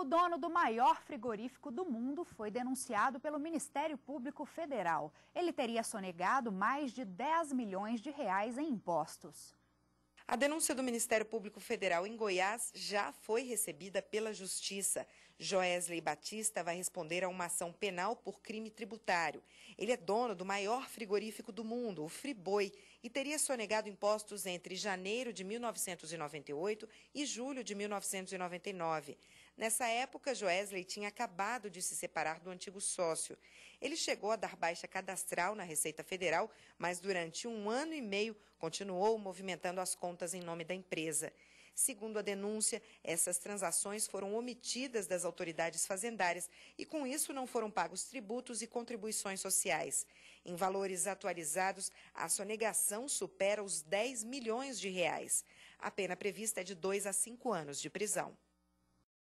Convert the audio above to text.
O dono do maior frigorífico do mundo foi denunciado pelo Ministério Público Federal. Ele teria sonegado mais de 10 milhões de reais em impostos. A denúncia do Ministério Público Federal em Goiás já foi recebida pela Justiça. Joesley Batista vai responder a uma ação penal por crime tributário. Ele é dono do maior frigorífico do mundo, o Friboi, e teria sonegado impostos entre janeiro de 1998 e julho de 1999. Nessa época, Joesley tinha acabado de se separar do antigo sócio. Ele chegou a dar baixa cadastral na Receita Federal, mas durante um ano e meio continuou movimentando as contas em nome da empresa. Segundo a denúncia, essas transações foram omitidas das autoridades fazendárias e, com isso, não foram pagos tributos e contribuições sociais. Em valores atualizados, a sonegação supera os 10 milhões de reais. A pena prevista é de 2 a 5 anos de prisão.